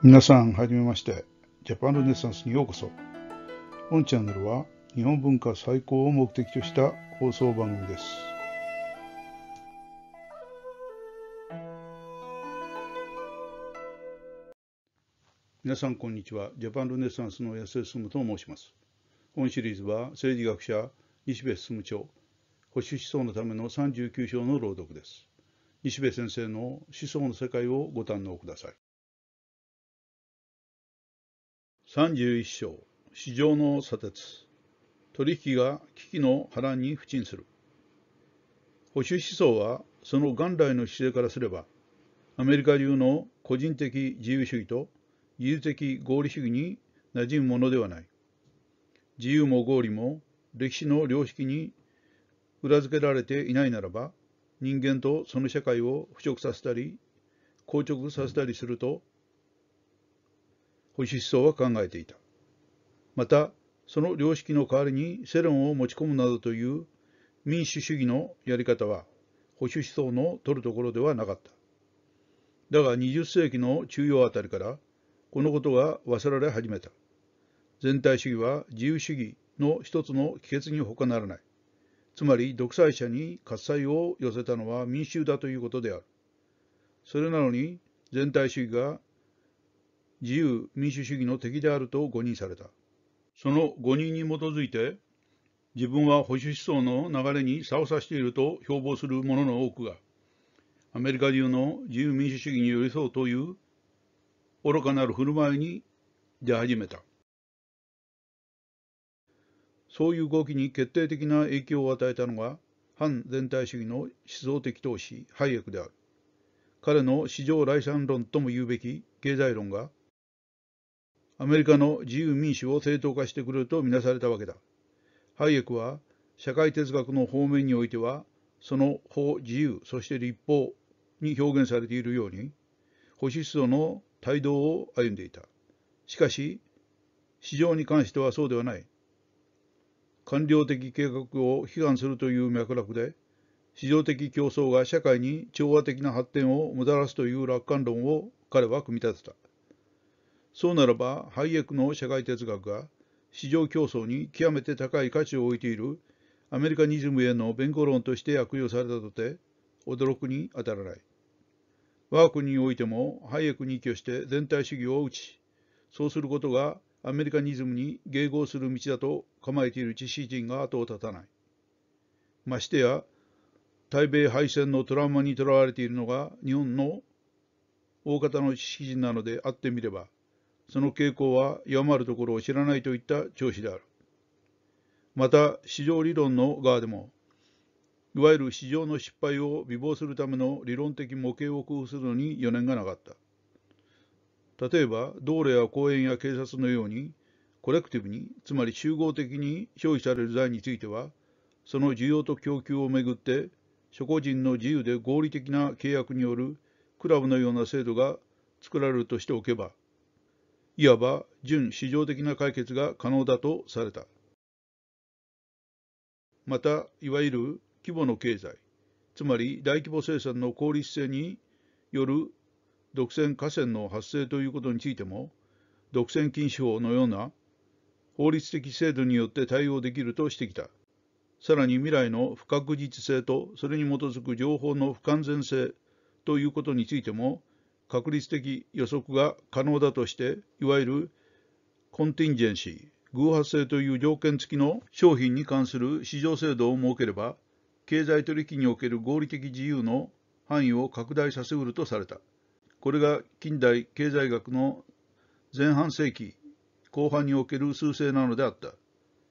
皆さん、はじめまして。ジャパンルネサンスにようこそ。本チャンネルは日本文化再興を目的とした放送番組です。皆さん、こんにちは。ジャパンルネサンスの安江進と申します。本シリーズは政治学者西部進長、保守思想のための39章の朗読です。西部先生の思想の世界をご堪能ください。31章市場の砂鉄取引が危機の波乱に不沈する保守思想はその元来の姿勢からすればアメリカ流の個人的自由主義と技術的合理主義に馴染むものではない自由も合理も歴史の良識に裏付けられていないならば人間とその社会を腐食させたり硬直させたりすると保守思想は考えていた。また、その良識の代わりに世論を持ち込むなどという民主主義のやり方は保守思想の取るところではなかった。だが20世紀の中央あたりからこのことが忘れられ始めた。全体主義は自由主義の一つの帰結に他ならない。つまり独裁者に喝采を寄せたのは民衆だということである。それなのに全体主義が自由民主主義の敵であると誤認された。その誤認に基づいて、自分は保守思想の流れに差を指していると標榜する者の多くが、アメリカ流の自由民主主義に寄り添うという愚かなる振る舞いに出始めた。そういう動きに決定的な影響を与えたのが、反全体主義の思想的投資ハイエクである。彼の市場来算論とも言うべき経済論が、アメリカの自由民主を正当化してくれるとみなされたわけだ。ハイエクは社会哲学の方面においてはその法自由そして立法に表現されているように保守層の帯同を歩んでいた。しかし市場に関してはそうではない。官僚的計画を批判するという脈絡で市場的競争が社会に調和的な発展をもたらすという楽観論を彼は組み立てた。そうならば、ハイエクの社会哲学が、市場競争に極めて高い価値を置いているアメリカニズムへの弁護論として悪用されたとて、驚くに当たらない。我が国においても、ハイエクに依拠して全体主義を打ち、そうすることがアメリカニズムに迎合する道だと構えている知識人が後を絶たない。ましてや、対米敗戦のトラウマにとらわれているのが日本の大方の知識人なのであってみれば、その傾向は弱まるところを知らないといった調子である。また、市場理論の側でも、いわゆる市場の失敗を微貌するための理論的模型を工夫するのに余念がなかった。例えば、道路や公園や警察のように、コレクティブに、つまり集合的に消費される財については、その需要と供給をめぐって、諸個人の自由で合理的な契約によるクラブのような制度が作られるとしておけば、いわば準市場的な解決が可能だとされた。また、いわゆる規模の経済、つまり大規模生産の効率性による独占河川の発生ということについても、独占禁止法のような法律的制度によって対応できるとしてきた。さらに未来の不確実性とそれに基づく情報の不完全性ということについても確率的予測が可能だとして、いわゆるコンティンジェンシー、偶発性という条件付きの商品に関する市場制度を設ければ、経済取引における合理的自由の範囲を拡大させうるとされた。これが近代経済学の前半世紀後半における趨勢なのであった。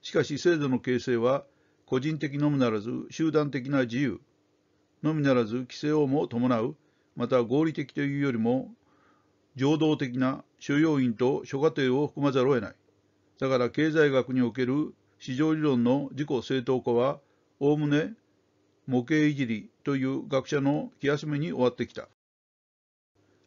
しかし制度の形成は個人的のみならず集団的な自由のみならず規制をも伴うまた合理的というよりも情動的な所要因と諸過程を含まざるを得ない。だから経済学における市場理論の自己正当化は、おおむね模型いじりという学者の気休めに終わってきた。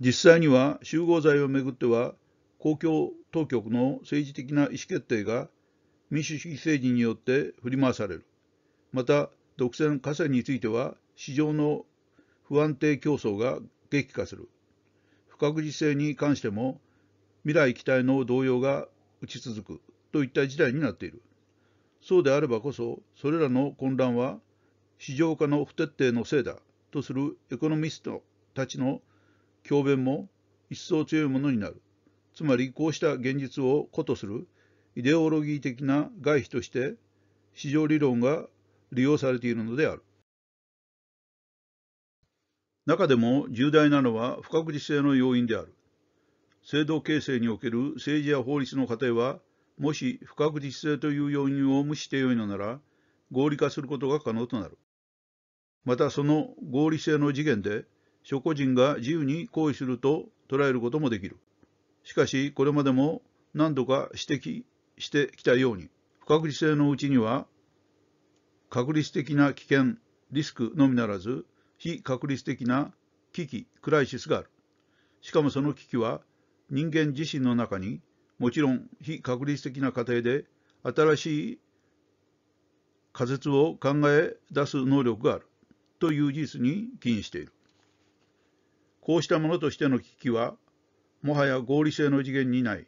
実際には集合罪をめぐっては、公共当局の政治的な意思決定が民主主義政治によって振り回される。また、独占河川については、市場の不安定競争が激化する。不確実性に関しても、未来期待の動揺が打ち続くといった事態になっている。そうであればこそ、それらの混乱は、市場化の不徹底のせいだとするエコノミストたちの教弁も一層強いものになる。つまり、こうした現実を個とするイデオロギー的な外皮として、市場理論が利用されているのである。中でも重大なのは不確実性の要因である。制度形成における政治や法律の過程は、もし不確実性という要因を無視してよいのなら、合理化することが可能となる。またその合理性の次元で、諸個人が自由に行為すると捉えることもできる。しかし、これまでも何度か指摘してきたように、不確実性のうちには、確率的な危険、リスクのみならず、非確率的な危機、クライシスがある。しかもその危機は人間自身の中にもちろん非確率的な過程で新しい仮説を考え出す能力があるという事実に起因している。こうしたものとしての危機はもはや合理性の次元にない。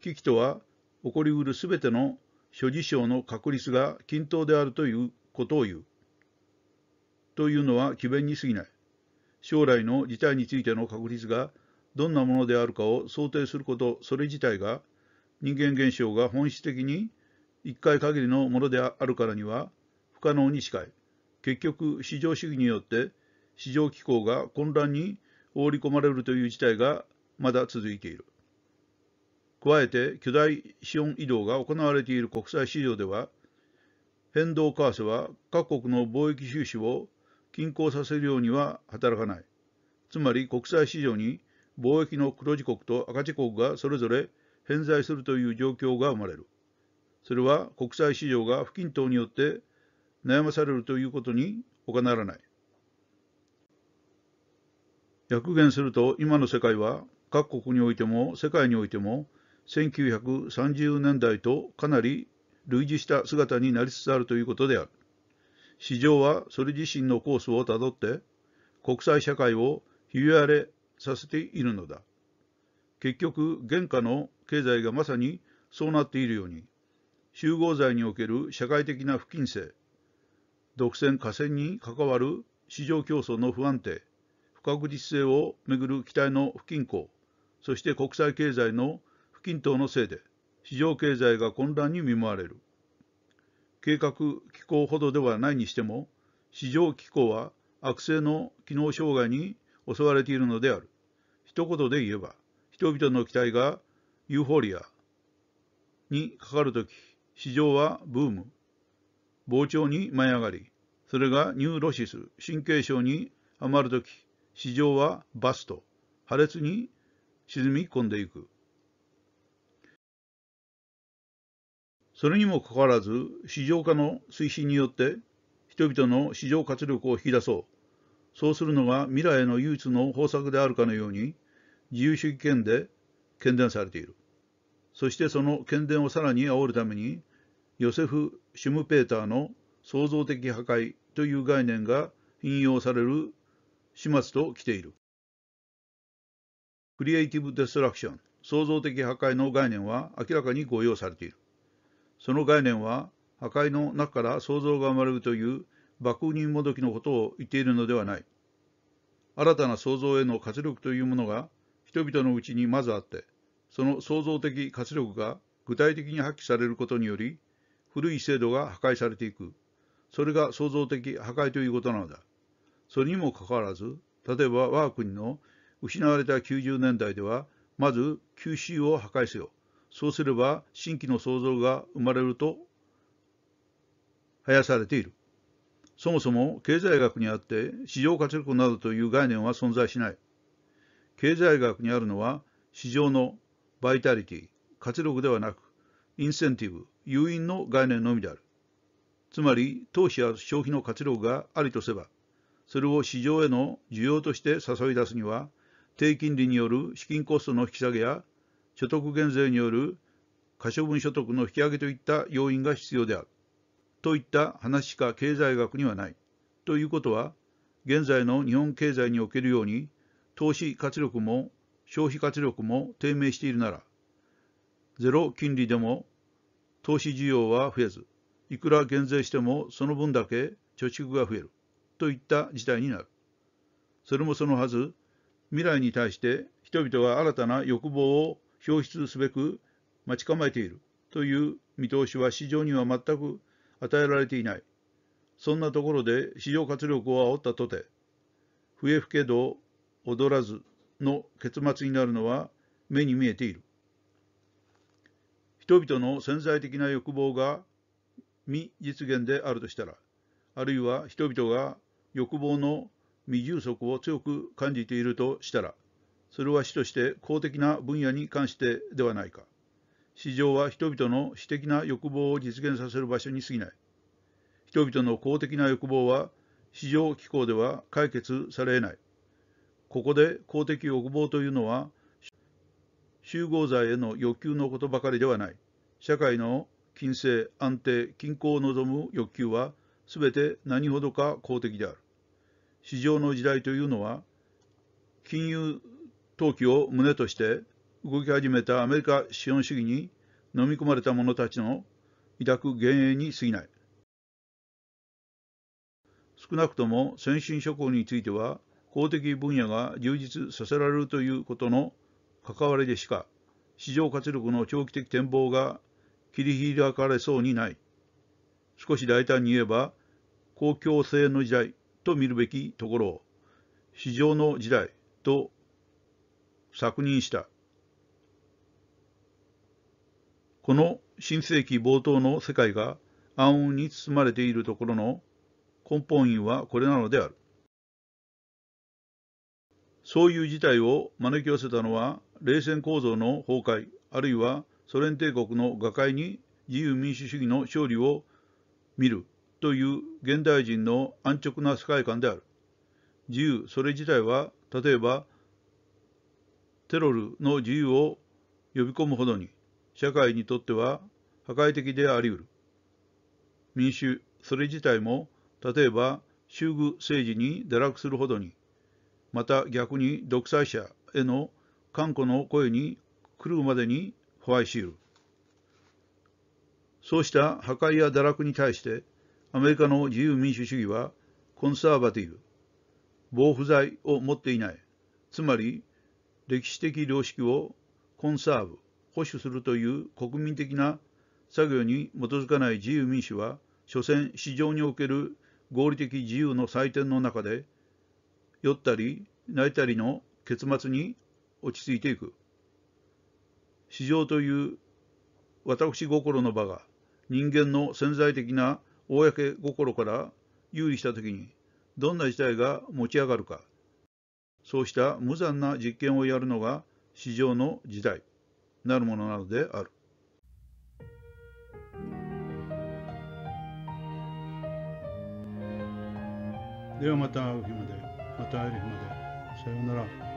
危機とは起こりうるすべての諸事象の確率が均等であるということを言う。というのは詭弁に過ぎない。将来の事態についての確率がどんなものであるかを想定することそれ自体が人間現象が本質的に一回限りのものであるからには不可能に近い。結局市場主義によって市場機構が混乱に放り込まれるという事態がまだ続いている。加えて巨大資本移動が行われている国際市場では変動為替は各国の貿易収支を均衡させるようには働かない。つまり国際市場に貿易の黒字国と赤字国がそれぞれ偏在するという状況が生まれる。それは国際市場が不均等によって悩まされるということに他ならない。逆言すると今の世界は各国においても世界においても1930年代とかなり類似した姿になりつつあるということである。市場はそれ自身のコースをたどって国際社会をひび割れさせているのだ。結局、現下の経済がまさにそうなっているように、集合罪における社会的な不均衡独占河川に関わる市場競争の不安定、不確実性をめぐる期待の不均衡、そして国際経済の不均等のせいで、市場経済が混乱に見舞われる。計画機構ほどではないにしても、市場機構は悪性の機能障害に襲われているのである。一言で言えば、人々の期待がユーフォリアにかかるとき、市場はブーム、膨張に舞い上がり、それがニューロシス、神経症に余るとき、市場はバスト、破裂に沈み込んでいく。それにもかかわらず、市場化の推進によって、人々の市場活力を引き出そう。そうするのが未来の唯一の方策であるかのように、自由主義権で喧伝されている。そしてその喧伝をさらに煽るために、ヨセフ・シュムペーターの創造的破壊という概念が引用される始末と来ている。クリエイティブ・デストラクション、創造的破壊の概念は明らかに誤用されている。その概念は破壊の中から創造が生まれるという爆人もどきのことを言っているのではない。新たな創造への活力というものが人々のうちにまずあって、その創造的活力が具体的に発揮されることにより、古い制度が破壊されていく。それが創造的破壊ということなのだ。それにもかかわらず、例えば我が国の失われた90年代では、まず九州を破壊せよ。そうすれば新規の創造が生まれると生やされている。そもそも経済学にあって市場活力などという概念は存在しない。経済学にあるのは市場のバイタリティ、活力ではなく、インセンティブ、誘引の概念のみである。つまり、投資や消費の活力がありとせば、それを市場への需要として誘い出すには、低金利による資金コストの引き下げや所得減税による可処分所得の引き上げといった要因が必要である。といった話しか経済学にはない。ということは、現在の日本経済におけるように、投資活力も消費活力も低迷しているなら、ゼロ金利でも投資需要は増えず、いくら減税してもその分だけ貯蓄が増えるといった事態になる。それもそのはず、未来に対して人々が新たな欲望を表出すべく待ち構えているという見通しは市場には全く与えられていない。そんなところで市場活力を煽ったとて、笛吹けど踊らずの結末になるのは目に見えている。人々の潜在的な欲望が未実現であるとしたら、あるいは人々が欲望の未充足を強く感じているとしたら、それは主として公的な分野に関してではないか。市場は人々の私的な欲望を実現させる場所に過ぎない。人々の公的な欲望は市場機構では解決されえない。ここで公的欲望というのは集合罪への欲求のことばかりではない。社会の金整、安定、均衡を望む欲求は全て何ほどか公的である。市場の時代というのは金融投機を旨として動き始めたアメリカ資本主義に飲み込まれた者たちの抱く幻影に過ぎない。少なくとも先進諸国については公的分野が充実させられるということの関わりでしか市場活力の長期的展望が切り開かれそうにない。少し大胆に言えば公共性の時代と見るべきところを市場の時代と錯認した。この新世紀冒頭の世界が暗雲に包まれているところの根本因はこれなのである。そういう事態を招き寄せたのは冷戦構造の崩壊あるいはソ連帝国の瓦解に自由民主主義の勝利を見るという現代人の安直な世界観である。自由それ自体は例えばテロルの自由を呼び込むほどに社会にとっては破壊的であり得る。民主、それ自体も例えば修具政治に堕落するほどに、また逆に独裁者への頑固の声に狂うまでに怖いし得る。そうした破壊や堕落に対して、アメリカの自由民主主義はコンサーバティブ、防腐剤を持っていない、つまり歴史的良識をコンサーブ、保守するという国民的な作業に基づかない自由民主は、所詮市場における合理的自由の祭典の中で、酔ったり泣いたりの結末に落ち着いていく。市場という私心の場が人間の潜在的な公心から有利した時にどんな事態が持ち上がるかそうした無残な実験をやるのが市場の時代なるものなのである。ではまた会う日まで、また会える日まで。さようなら。